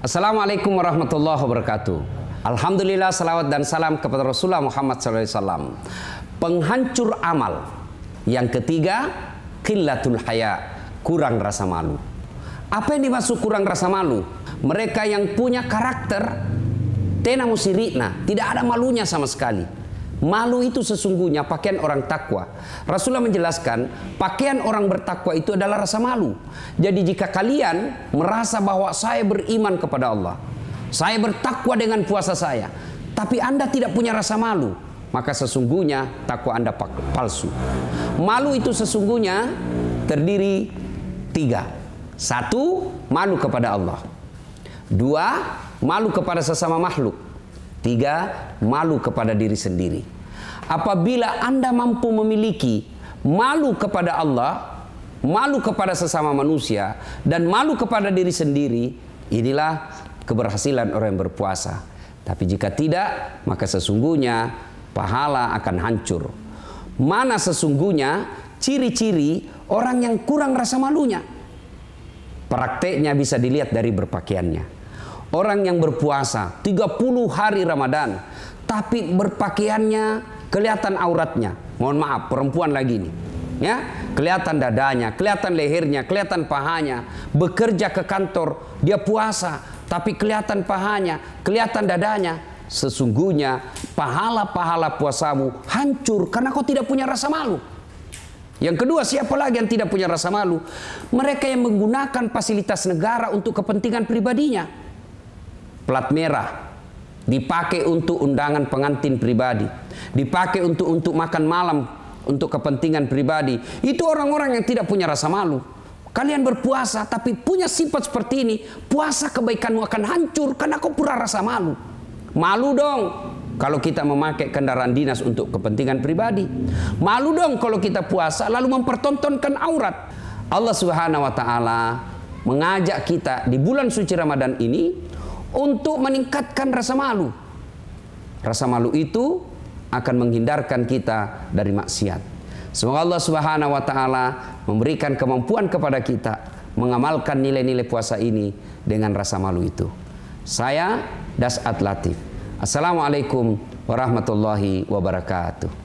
Assalamualaikum warahmatullahi wabarakatuh. Alhamdulillah salawat dan salam kepada Rasulullah Muhammad SAW. Penghancur amal. Yang ketiga, kilatul haya, kurang rasa malu. Apa yang dimaksud kurang rasa malu? Mereka yang punya karakter tena musirikna, tidak ada malunya sama sekali. Malu itu sesungguhnya pakaian orang takwa. Rasulullah menjelaskan, pakaian orang bertakwa itu adalah rasa malu. Jadi jika kalian merasa bahwa saya beriman kepada Allah, saya bertakwa dengan puasa saya, tapi Anda tidak punya rasa malu, maka sesungguhnya takwa Anda palsu. Malu itu sesungguhnya terdiri tiga. Satu, malu kepada Allah. Dua, malu kepada sesama makhluk. Tiga, malu kepada diri sendiri. Apabila Anda mampu memiliki malu kepada Allah, malu kepada sesama manusia, dan malu kepada diri sendiri, inilah keberhasilan orang yang berpuasa. Tapi jika tidak, maka sesungguhnya pahala akan hancur. Mana sesungguhnya ciri-ciri orang yang kurang rasa malunya? Prakteknya bisa dilihat dari berpakaiannya. Orang yang berpuasa 30 hari Ramadan tapi berpakaiannya kelihatan auratnya. Mohon maaf, perempuan lagi nih. Ya, kelihatan dadanya, kelihatan lehernya, kelihatan pahanya. Bekerja ke kantor, dia puasa, tapi kelihatan pahanya, kelihatan dadanya. Sesungguhnya pahala-pahala puasamu hancur karena kau tidak punya rasa malu. Yang kedua, siapa lagi yang tidak punya rasa malu? Mereka yang menggunakan fasilitas negara untuk kepentingan pribadinya plat merah dipakai untuk undangan pengantin pribadi, dipakai untuk untuk makan malam untuk kepentingan pribadi. Itu orang-orang yang tidak punya rasa malu. Kalian berpuasa tapi punya sifat seperti ini, puasa kebaikanmu akan hancur karena kau pura rasa malu. Malu dong kalau kita memakai kendaraan dinas untuk kepentingan pribadi. Malu dong kalau kita puasa lalu mempertontonkan aurat. Allah Subhanahu wa taala mengajak kita di bulan suci Ramadan ini untuk meningkatkan rasa malu. Rasa malu itu akan menghindarkan kita dari maksiat. Semoga Allah Subhanahu wa taala memberikan kemampuan kepada kita mengamalkan nilai-nilai puasa ini dengan rasa malu itu. Saya Dasat Latif. Assalamualaikum warahmatullahi wabarakatuh.